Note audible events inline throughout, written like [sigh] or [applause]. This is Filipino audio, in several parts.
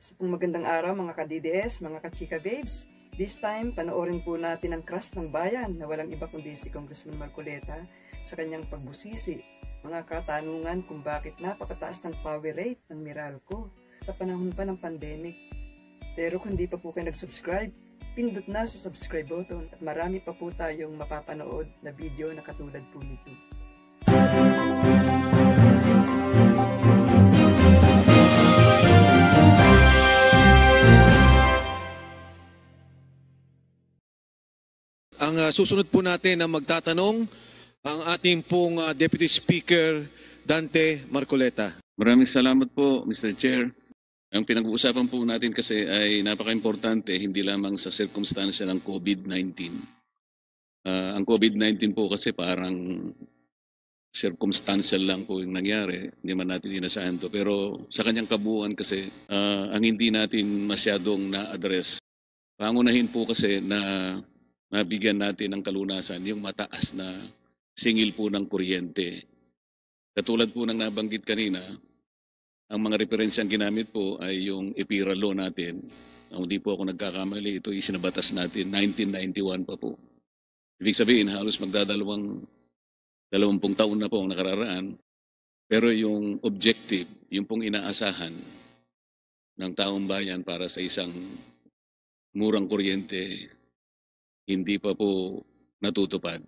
Sa magandang araw mga ka-DDS, mga ka-Chika Babes, this time panoorin po natin ang crush ng bayan na walang iba kundi si Congressman Marcoleta sa kanyang pagbusisi. Mga katanungan kung bakit napakataas ng power rate ng Meralco sa panahon pa ng pandemic. Pero kung di pa po kayo nag-subscribe, pindot na sa subscribe button at marami pa po tayong mapapanood na video na katulad po nito. Ang uh, susunod po natin na magtatanong ang ating pong uh, Deputy Speaker Dante Marcoleta. Maraming salamat po, Mr. Chair. Ang pinag-uusapan po natin kasi ay napaka-importante hindi lamang sa sirkumstansya ng COVID-19. Uh, ah, ang COVID-19 po kasi parang circumstantial lang po yung nangyari. Hindi man natin inasahan to. Pero sa kanyang kabuuan kasi, uh, ang hindi natin masyadong na-address. Pangunahin po kasi na na bigyan natin ng kalunasan yung mataas na singil po ng kuryente. Katulad po ng nabanggit kanina, ang mga referensyang ginamit po ay yung EPIRA law natin. Kung hindi po ako nagkakamali, ito isinabatas natin 1991 pa po. Ibig sabihin, halos magdadalawang 20 taon na po ang nakararaan. Pero yung objective, yung pong inaasahan ng taong bayan para sa isang murang kuryente hindi pa po natutupad.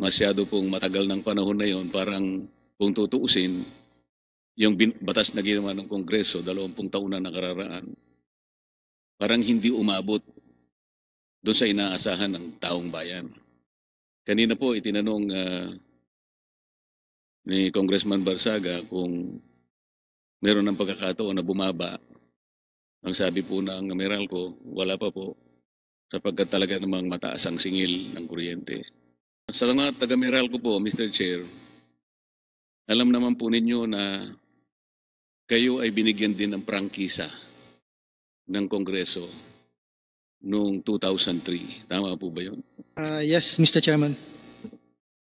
Masyado pong matagal ng panahon na yon parang kung tutuusin, yung batas na ginawa ng Kongreso, dalawampung taon na nakararaan, parang hindi umabot doon sa inaasahan ng taong bayan. Kanina po itinanong uh, ni Congressman Barsaga kung meron ng pagkakataon na bumaba. Ang sabi po ng Meralco, wala pa po sapagkat talaga namang mataas ang singil ng kuryente. Sa mga taga-meral ko po, Mr. Chair, alam naman po ninyo na kayo ay binigyan din ng prangkisa ng Kongreso noong 2003. Tama po ba yun? Uh, yes, Mr. Chairman.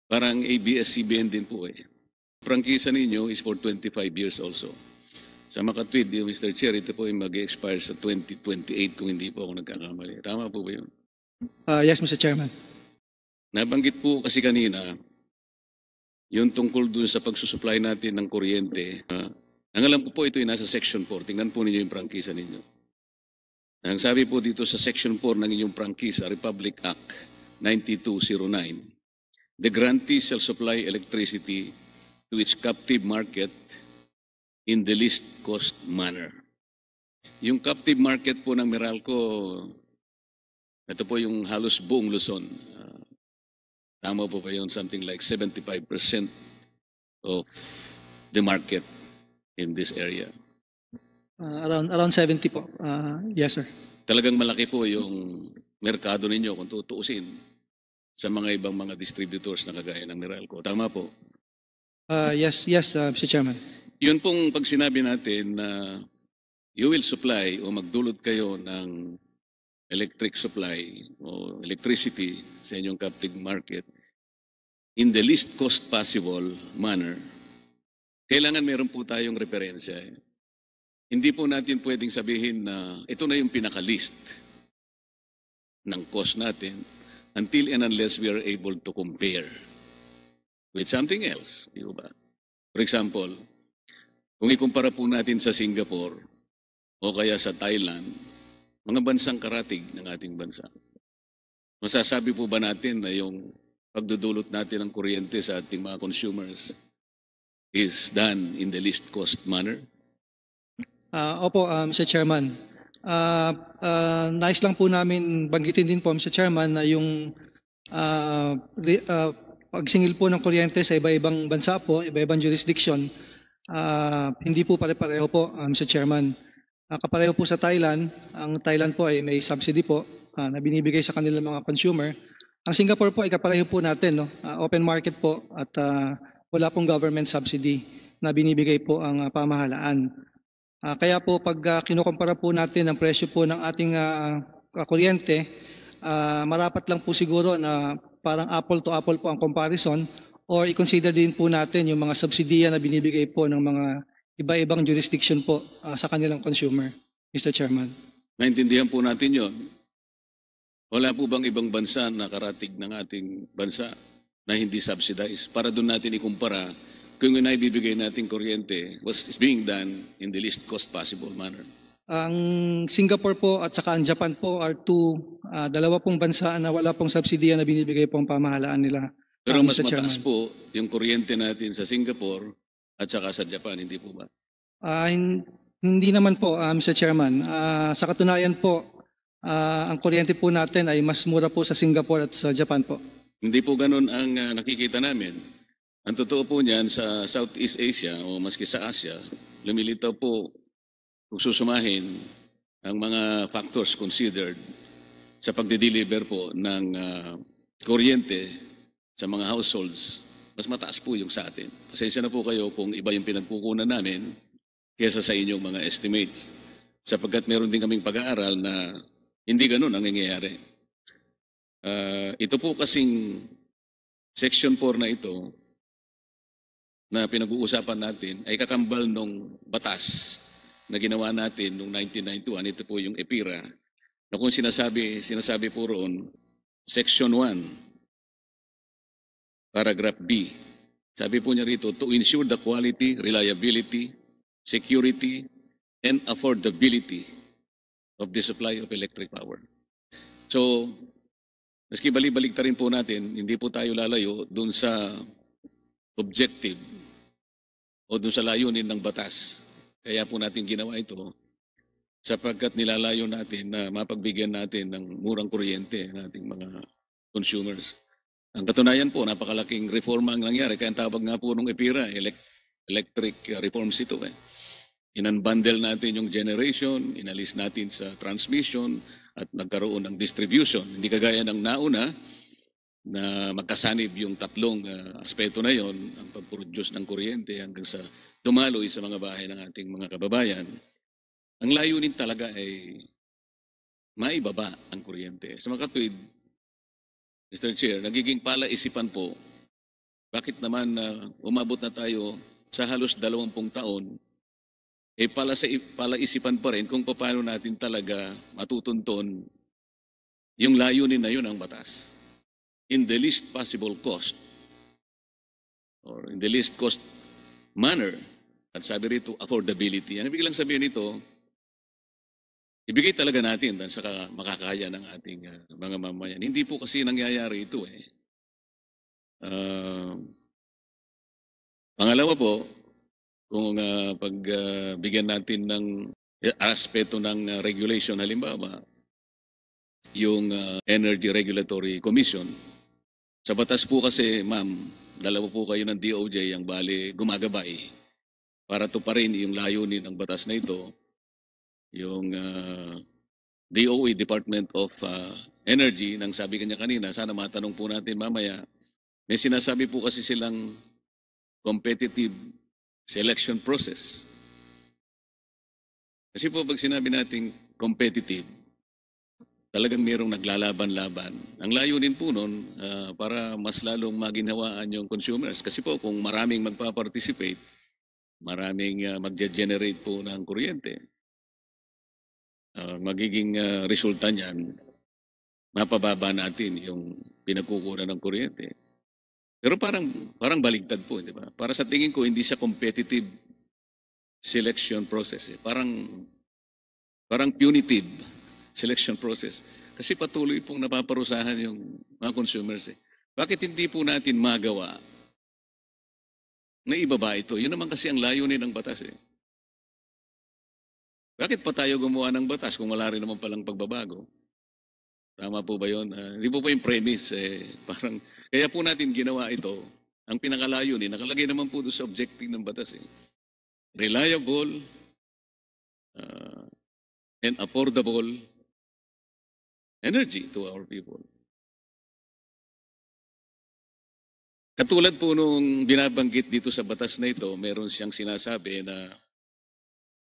Parang ABS-CBN din po eh. Prangkisa ninyo is for 25 years also. Sa makatwid, Mr. Chair, ito po ay mag-expire sa 2028 kung hindi po ako nagkakamali. Tama po ba yun? Uh, yes, Mr. Chairman. Nabanggit po kasi kanina, yung tungkol dun sa pagsusupply natin ng kuryente, uh, ang alam ko po ito ay nasa Section 4. Tingnan po ninyo yung prangkisa ninyo. Ang sabi po dito sa Section 4 ng inyong prangkisa, Republic Act 9209, The grantee shall supply electricity to its captive market in the least cost manner. Yung captive market po ng Meralco, ito po yung halos buong Luzon. Uh, tama po ba yun? Something like 75% of the market in this area. Uh, around, around 70 po. Uh, yes, sir. Talagang malaki po yung merkado ninyo kung tutuusin sa mga ibang mga distributors na kagaya ng Meralco. Tama po? Uh, yes, yes, uh, Mr. Chairman. Yun pong pag sinabi natin na you will supply o magdulot kayo ng electric supply o electricity sa inyong captive market in the least cost possible manner, kailangan meron po tayong referensya. Hindi po natin pwedeng sabihin na ito na yung pinaka-list ng cost natin until and unless we are able to compare with something else. Di ba? For example, kung ikumpara po natin sa Singapore o kaya sa Thailand, mga bansang karatig ng ating bansa. Masasabi po ba natin na yung pagdudulot natin ng kuryente sa ating mga consumers is done in the least cost manner? Uh, opo, uh, ah, Mr. Chairman. Uh, ah, uh, nice lang po namin banggitin din po, Mr. Chairman, na yung uh, uh, pagsingil po ng kuryente sa iba-ibang bansa po, iba-ibang jurisdiction, Uh, hindi po pare-pareho po, uh, ah, Mr. Chairman. Uh, kapareho po sa Thailand, ang Thailand po ay may subsidy po uh, na binibigay sa kanilang mga consumer. Ang Singapore po ay kapareho po natin, no? uh, open market po at uh, wala pong government subsidy na binibigay po ang uh, pamahalaan. Uh, kaya po pag uh, kinukumpara po natin ang presyo po ng ating uh, kuryente, uh, marapat lang po siguro na parang apple to apple po ang comparison or i-consider din po natin yung mga subsidiya na binibigay po ng mga iba-ibang jurisdiction po uh, sa kanilang consumer, Mr. Chairman. Naintindihan po natin yon. Wala po bang ibang bansa na karatig ng ating bansa na hindi subsidized? Para doon natin ikumpara kung yung naibibigay natin kuryente was being done in the least cost possible manner. Ang Singapore po at saka ang Japan po are two, uh, dalawa pong bansa na wala pong subsidiya na binibigay po ang pamahalaan nila pero mas mataas Chairman. po yung kuryente natin sa Singapore at saka sa Japan, hindi po ba? Ah, hindi naman po, ah, Mr. Chairman. Ah, sa katunayan po, ah, ang kuryente po natin ay mas mura po sa Singapore at sa Japan po. Hindi po ganun ang ah, nakikita namin. Ang totoo po niyan sa Southeast Asia o maski sa Asia, lumilitaw po kung susumahin ang mga factors considered sa pagde-deliver po ng ah, kuryente sa mga households, mas mataas po yung sa atin. Pasensya na po kayo kung iba yung pinagkukunan namin kesa sa inyong mga estimates. Sapagkat meron din kaming pag-aaral na hindi ganun ang nangyayari. Uh, ito po kasing Section 4 na ito na pinag-uusapan natin ay kakambal nung batas na ginawa natin noong 1991. Ito po yung EPIRA na kung sinasabi, sinasabi po roon, Section 1, paragraph B. Sabi po niya rito, to ensure the quality, reliability, security, and affordability of the supply of electric power. So, meski balibalik balik rin po natin, hindi po tayo lalayo dun sa objective o dun sa layunin ng batas. Kaya po natin ginawa ito sapagkat nilalayo natin na mapagbigyan natin ng murang kuryente ng ating mga consumers. Ang katunayan po, napakalaking reforma ang nangyari. Kaya ang tawag nga po nung EPIRA, elect- electric uh, reforms ito. Eh. Inunbundle natin yung generation, inalis natin sa transmission, at nagkaroon ng distribution. Hindi kagaya ng nauna na magkasanib yung tatlong uh, aspeto na yon, ang pagproduce ng kuryente hanggang sa dumaloy sa mga bahay ng ating mga kababayan. Ang layunin talaga ay maibaba ang kuryente. Sa mga katwid, Mr. Chair, nagiging palaisipan po, bakit naman na uh, umabot na tayo sa halos dalawampung taon, eh pala sa palaisipan pa rin kung paano natin talaga matutunton yung layunin na yun ang batas. In the least possible cost or in the least cost manner. At sabi rito, affordability. Ang ibig lang sabihin nito, Ibigay talaga natin dahil sa makakaya ng ating uh, mga mamayan. Hindi po kasi nangyayari ito eh. Uh, pangalawa po, kung uh, ah, pagbigyan ah, uh, natin ng eh, aspeto ng uh, regulation, halimbawa, yung uh, Energy Regulatory Commission, sa batas po kasi, ma'am, dalawa po kayo ng DOJ ang bali gumagabay para tuparin yung layunin ng batas na ito yung uh, ah, DOE, Department of uh, Energy, nang sabi kanya kanina, sana matanong po natin mamaya, may sinasabi po kasi silang competitive selection process. Kasi po pag sinabi nating competitive, talagang mayroong naglalaban-laban. Ang layunin po nun, uh, para mas lalong maginhawaan yung consumers. Kasi po kung maraming magpa-participate, maraming uh, magja-generate po ng kuryente. Ah, magiging uh, resulta niyan, mapababa natin yung pinagkukunan ng kuryente. Pero parang parang baligtad po, di ba? Para sa tingin ko hindi siya competitive selection process. Eh. Parang parang punitive selection process. Kasi patuloy pong napaparusahan yung mga consumers. Eh. Bakit hindi po natin magawa na ibaba ito? Yun naman kasi ang layunin ng batas eh. Bakit pa tayo gumawa ng batas kung wala rin naman palang pagbabago? Tama po ba yun? Uh, hindi po po yung premise? Eh, [laughs] parang, kaya po natin ginawa ito. Ang pinakalayo ni, eh, nakalagay naman po doon sa objective ng batas. Eh. Reliable uh, and affordable energy to our people. Katulad po nung binabanggit dito sa batas na ito, meron siyang sinasabi na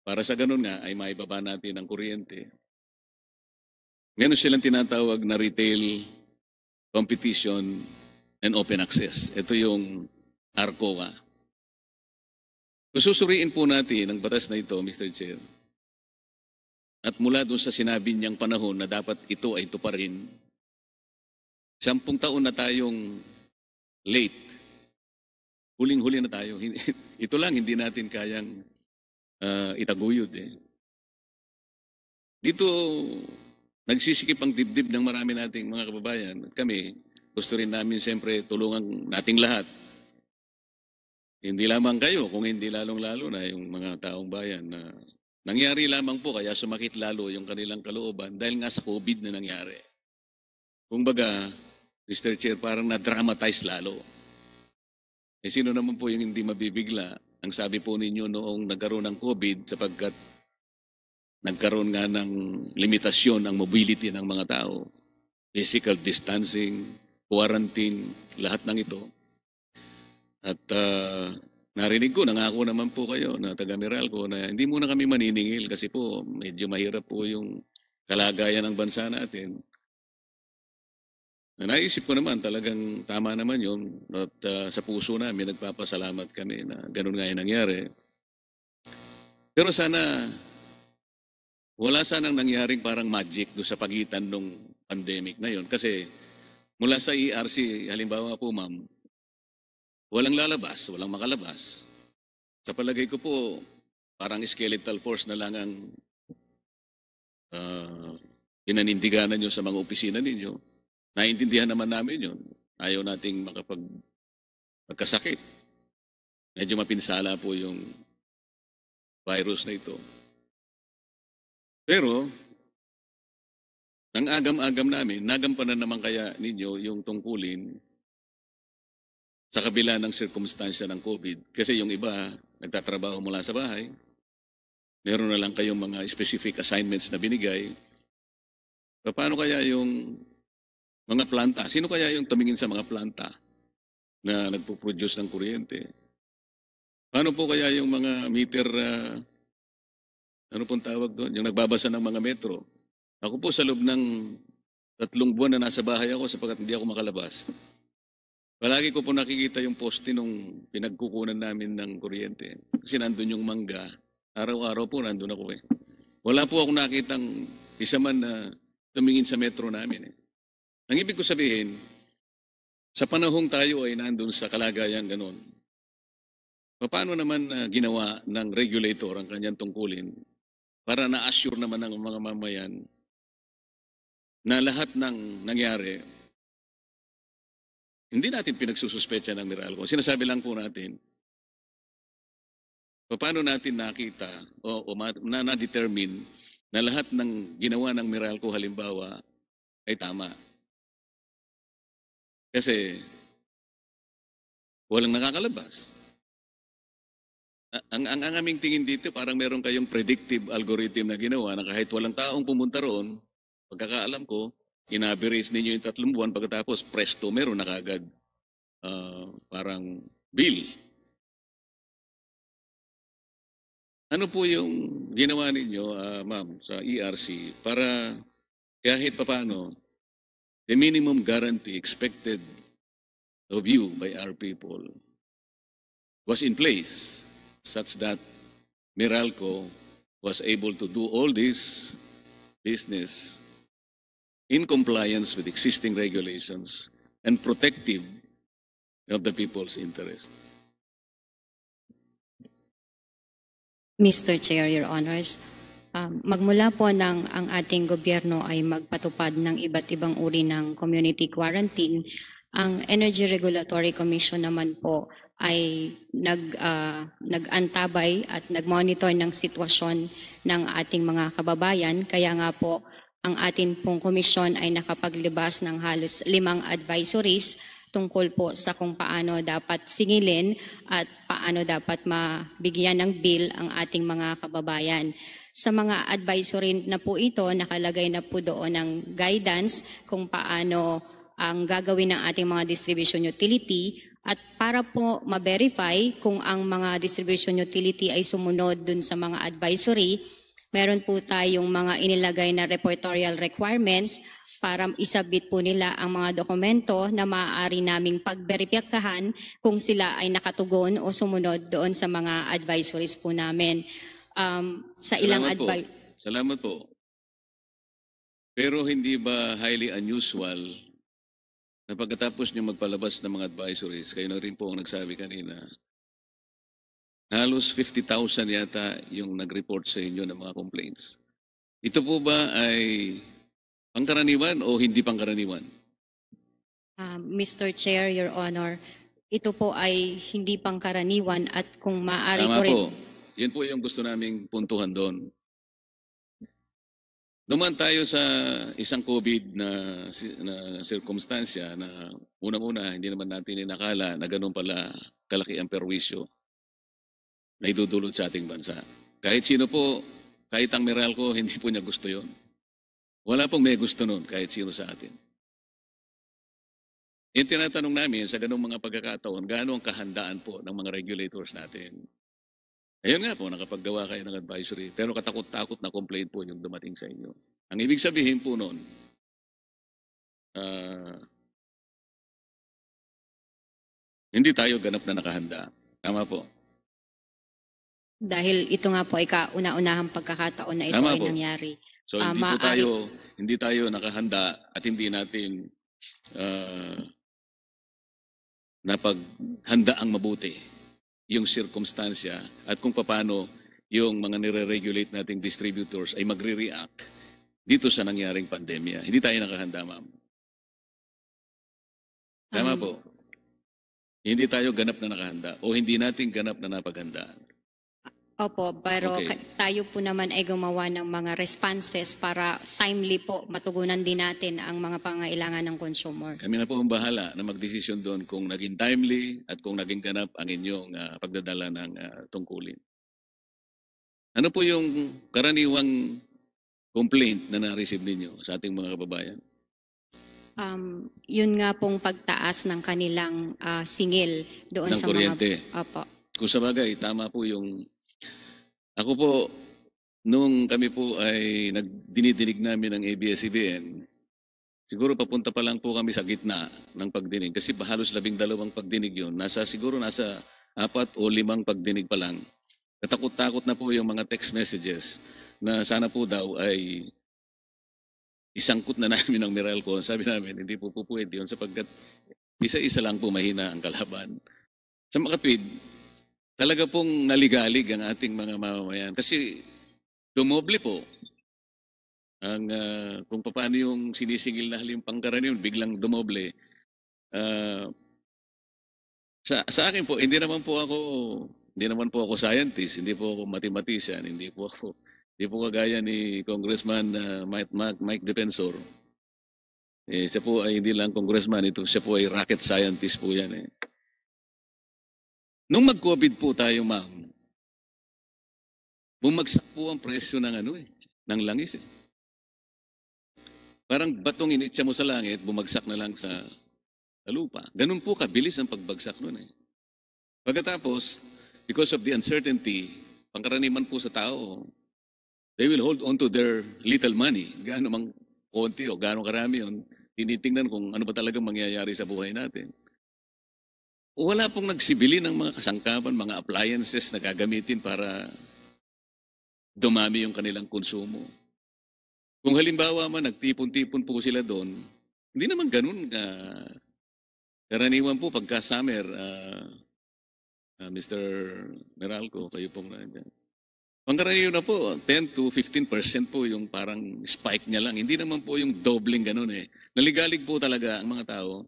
para sa ganun nga ay maibaba natin ang kuryente. Meron silang tinatawag na retail competition and open access. Ito yung ARCOA. Kung susuriin po natin ang batas na ito, Mr. Chair, at mula doon sa sinabi niyang panahon na dapat ito ay ito pa rin, sampung taon na tayong late. Huling-huli na tayo. [laughs] Ito lang, hindi natin kayang uh, itaguyod eh. Dito, nagsisikip ang dibdib ng marami nating mga kababayan. Kami, gusto rin namin siyempre tulungan nating lahat. Hindi lamang kayo, kung hindi lalong-lalo na yung mga taong bayan na nangyari lamang po kaya sumakit lalo yung kanilang kalooban dahil nga sa COVID na nangyari. Kung baga, Mr. Chair, parang na-dramatize lalo. Eh sino naman po yung hindi mabibigla ang sabi po ninyo noong nagkaroon ng COVID sapagkat nagkaroon nga ng limitasyon ang mobility ng mga tao, physical distancing, quarantine, lahat ng ito. At uh, narinig ko, nangako naman po kayo na taga Meralco na hindi muna kami maniningil kasi po medyo mahirap po yung kalagayan ng bansa natin. Na naisip ko naman, talagang tama naman yun. At uh, sa puso namin, nagpapasalamat kami na ganun nga yung nangyari. Pero sana, wala sanang nangyaring parang magic do sa pagitan ng pandemic na yon. Kasi mula sa ERC, halimbawa po ma'am, walang lalabas, walang makalabas. Sa palagay ko po, parang skeletal force na lang ang uh, pinanindiganan nyo sa mga opisina ninyo. Naiintindihan naman namin yun. Ayaw nating makapag magkasakit. Medyo mapinsala po yung virus na ito. Pero, nang agam-agam namin, nagampanan naman kaya ninyo yung tungkulin sa kabila ng sirkumstansya ng COVID. Kasi yung iba, nagtatrabaho mula sa bahay. Meron na lang kayong mga specific assignments na binigay. Paano kaya yung mga planta. Sino kaya yung tumingin sa mga planta na nagpo-produce ng kuryente? Paano po kaya yung mga meter, uh, ano pong tawag doon? Yung nagbabasa ng mga metro. Ako po sa loob ng tatlong buwan na nasa bahay ako sapagkat hindi ako makalabas. Palagi ko po nakikita yung poste nung pinagkukunan namin ng kuryente. Kasi nandun yung mangga. Araw-araw po nandun ako eh. Wala po akong nakitang isa man na tumingin sa metro namin eh. Ang ibig ko sabihin, sa panahong tayo ay nandun sa kalagayan ganun, paano naman uh, ginawa ng regulator ang kanyang tungkulin para na-assure naman ng mga mamayan na lahat ng nangyari, hindi natin pinagsususpetya ng Meralco. Sinasabi lang po natin, paano natin nakita o, o na, na-determine na lahat ng ginawa ng Meralco halimbawa ay tama. Kasi walang nakakalabas. Ang, ang, ang aming tingin dito, parang meron kayong predictive algorithm na ginawa na kahit walang taong pumunta roon, pagkakaalam ko, in-average ninyo yung tatlong buwan pagkatapos presto, meron na kagad uh, ah, parang bill. Ano po yung ginawa ninyo, uh, ma'am, sa ERC para kahit papano the minimum guarantee expected of you by our people was in place such that Meralco was able to do all this business in compliance with existing regulations and protective of the people's interest. Mr. Chair, Your Honors, Um, magmula po ng ang ating gobyerno ay magpatupad ng iba't ibang uri ng community quarantine, ang Energy Regulatory Commission naman po ay nag, uh, nag-antabay at nag-monitor ng sitwasyon ng ating mga kababayan. Kaya nga po, ang atin pong komisyon ay nakapaglibas ng halos limang advisories tungkol po sa kung paano dapat singilin at paano dapat mabigyan ng bill ang ating mga kababayan. Sa mga advisory na po ito, nakalagay na po doon ang guidance kung paano ang gagawin ng ating mga distribution utility at para po ma-verify kung ang mga distribution utility ay sumunod dun sa mga advisory, meron po tayong mga inilagay na reportorial requirements para isabit po nila ang mga dokumento na maaari naming pagberipyakahan kung sila ay nakatugon o sumunod doon sa mga advisories po namin. Um, sa ilang advice... Salamat po. Pero hindi ba highly unusual na pagkatapos niyo magpalabas ng mga advisories, kayo na rin po ang nagsabi kanina, halos 50,000 yata yung nag-report sa inyo ng mga complaints. Ito po ba ay Pangkaraniwan o hindi pangkaraniwan? Uh, um, Mr. Chair, Your Honor, ito po ay hindi pangkaraniwan at kung maaari Tama ko rin... Po. Yan po yung gusto naming puntuhan doon. Duman tayo sa isang COVID na, na circumstansya na unang-una hindi naman natin inakala na ganun pala kalaki ang perwisyo na idudulot sa ating bansa. Kahit sino po, kahit ang Meralco, hindi po niya gusto yon. Wala pong may gusto noon kahit sino sa atin. Yung tinatanong namin sa ganung mga pagkakataon, gaano ang kahandaan po ng mga regulators natin? Ayun nga po, nakapaggawa kayo ng advisory, pero katakot-takot na complaint po yung dumating sa inyo. Ang ibig sabihin po noon, uh, ah, hindi tayo ganap na nakahanda. Tama po. Dahil ito nga po ay kauna-unahang pagkakataon na ito Tama ay po. nangyari. So uh, hindi po tayo hindi tayo nakahanda at hindi natin uh, napaghanda ang mabuti yung sirkumstansya at kung paano yung mga nire-regulate nating distributors ay magre-react dito sa nangyaring pandemya. Hindi tayo nakahanda, ma'am. Tama um, po. Hindi tayo ganap na nakahanda o hindi natin ganap na napaghandaan. Opo, pero Okay. tayo po naman ay gumawa ng mga responses para timely po matugunan din natin ang mga pangailangan ng consumer. Kami na po ang bahala na magdesisyon doon kung naging timely at kung naging ganap ang inyong ah, pagdadala ng ah, tungkulin. Ano po yung karaniwang complaint na na-receive ninyo sa ating mga kababayan? Um, yun nga pong pagtaas ng kanilang ah, singil doon Ng sa kuryente. mga... Opo. Kung sa bagay, tama po yung ako po, nung kami po ay nagdinidinig namin ng ABS-CBN, siguro papunta pa lang po kami sa gitna ng pagdinig. Kasi halos labing dalawang pagdinig yun. Nasa, siguro nasa apat o limang pagdinig pa lang. natakot takot na po yung mga text messages na sana po daw ay isangkot na [laughs] namin ang Meralco. Sabi namin, hindi po po pwede yun sapagkat isa-isa lang po mahina ang kalaban. Sa makatwid, talaga pong naligalig ang ating mga mamamayan. Kasi dumoble po ang uh, kung paano yung sinisingil na halim pangkaraniwan, biglang dumoble. Uh, sa, sa akin po, hindi naman po ako hindi naman po ako scientist, hindi po ako mathematician, hindi po ako hindi po kagaya ni Congressman uh, Mike, Mike, Mike Defensor. Eh, siya po ay hindi lang congressman, ito siya po ay rocket scientist po yan eh. Nung mag-COVID po tayo, ma'am, bumagsak po ang presyo ng ano eh, ng langis eh. Parang batong initsa mo sa langit, bumagsak na lang sa, sa lupa. Ganun po kabilis ang pagbagsak nun eh. Pagkatapos, because of the uncertainty, pangkaraniman po sa tao, they will hold on to their little money. Gaano mang konti o gaano karami yun, tinitingnan kung ano ba talaga mangyayari sa buhay natin wala pong nagsibili ng mga kasangkapan, mga appliances na gagamitin para dumami yung kanilang konsumo. Kung halimbawa man, nagtipon-tipon po sila doon, hindi naman ganun ka. Karaniwan po pagka summer, uh, ah, uh, ah, Mr. Meralco, kayo pong nandiyan. Pangkaraniwan na po, 10 to 15% po yung parang spike niya lang. Hindi naman po yung doubling ganun eh. Naligalig po talaga ang mga tao.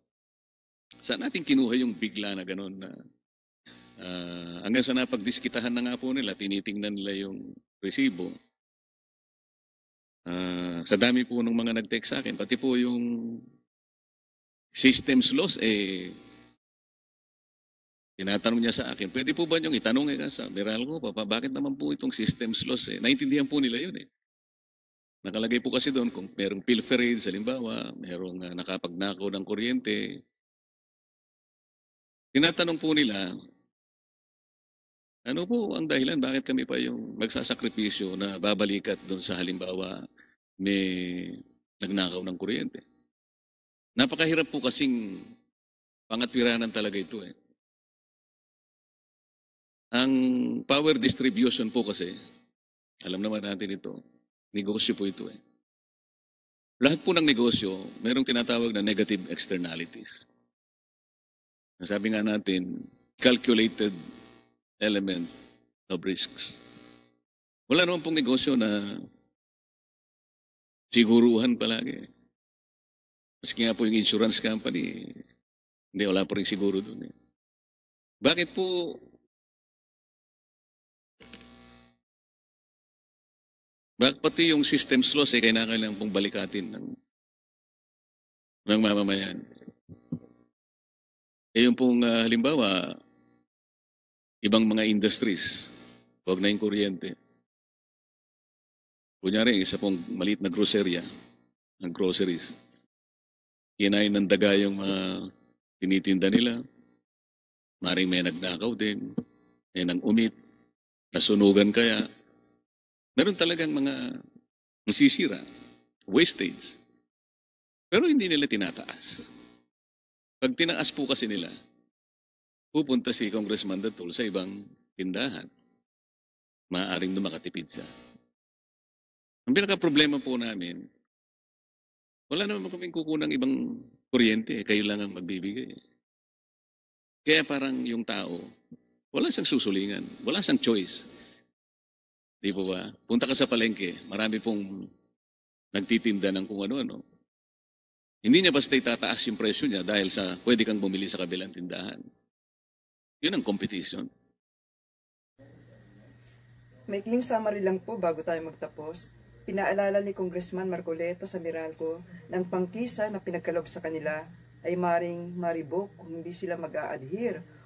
Saan natin kinuha yung bigla na ganun na uh, hanggang sa napagdiskitahan na nga po nila, tinitingnan nila yung resibo. Uh, sa dami po ng mga nag-text sa akin, pati po yung systems loss, eh, tinatanong niya sa akin, pwede po ba niyong itanong eh, sa Meralco, Papa, bakit naman po itong systems loss? Eh? Naintindihan po nila yun eh. Nakalagay po kasi doon kung merong pilferage, halimbawa, merong uh, nakapagnakaw ng kuryente, Tinatanong po nila, ano po ang dahilan bakit kami pa yung magsasakripisyo na babalikat doon sa halimbawa may nagnakaw ng kuryente? Napakahirap po kasing pangatwiranan talaga ito eh. Ang power distribution po kasi, alam naman natin ito, negosyo po ito eh. Lahat po ng negosyo, merong tinatawag na negative externalities. Sabi nga natin, calculated element of risks. Wala naman pong negosyo na siguruhan palagi. Maski nga po yung insurance company, hindi, wala po rin siguro doon. Eh. Bakit po Bakit pati yung systems loss eh, kailangan lang pong balikatin ng, ng mamamayan. Eh pong uh, halimbawa, ibang mga industries, huwag na yung kuryente. Kunyari, isa pong maliit na groceria, ng groceries. Kinain ng daga yung mga tinitinda nila. Maring may nagnakaw din, may nang umit, nasunugan kaya. Meron talagang mga nasisira, wastage. Pero hindi nila tinataas. Pag tinaas po kasi nila, pupunta si Congressman Datul sa ibang tindahan. Maaaring dumakatipid siya. Ang pinaka-problema po namin, wala naman kaming kukunang ibang kuryente. Eh, kayo lang ang magbibigay. Kaya parang yung tao, wala siyang susulingan. Wala siyang choice. Di po ba? Punta ka sa palengke, marami pong nagtitinda ng kung ano-ano. Hindi niya basta itataas yung presyo niya dahil sa pwede kang bumili sa kabilang tindahan. Yun ang competition. Maikling summary lang po bago tayo magtapos. Pinaalala ni Congressman Marcoleta sa Meralco na ang pangkisa na pinagkalob sa kanila ay maring maribok kung hindi sila mag a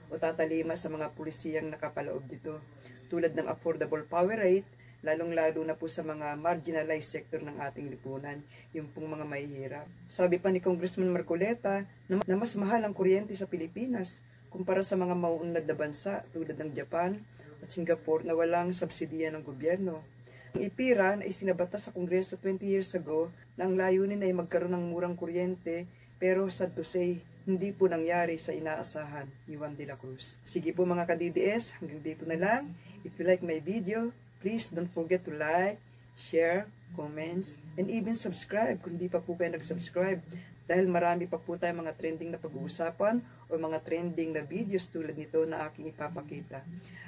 o tatalima sa mga pulisiyang nakapaloob dito. Tulad ng affordable power rate lalong-lalo na po sa mga marginalized sector ng ating lipunan, yung pong mga mahihirap. Sabi pa ni Congressman Marcoleta na mas mahal ang kuryente sa Pilipinas kumpara sa mga mauunlad na bansa tulad ng Japan at Singapore na walang subsidiya ng gobyerno. Ang IPIRA na isinabata sa Kongreso 20 years ago na ang layunin ay magkaroon ng murang kuryente pero sad to say, hindi po nangyari sa inaasahan ni Juan de la Cruz. Sige po mga ka-DDS, hanggang dito na lang. If you like my video, Please don't forget to like, share, comments, and even subscribe kung di pa po kayo nag-subscribe. Dahil marami pa po tayong mga trending na pag-uusapan o mga trending na videos tulad nito na aking ipapakita.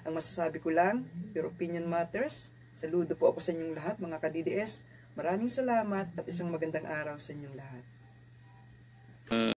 Ang masasabi ko lang, your opinion matters. Saludo po ako sa inyong lahat mga ka-DDS. Maraming salamat at isang magandang araw sa inyong lahat.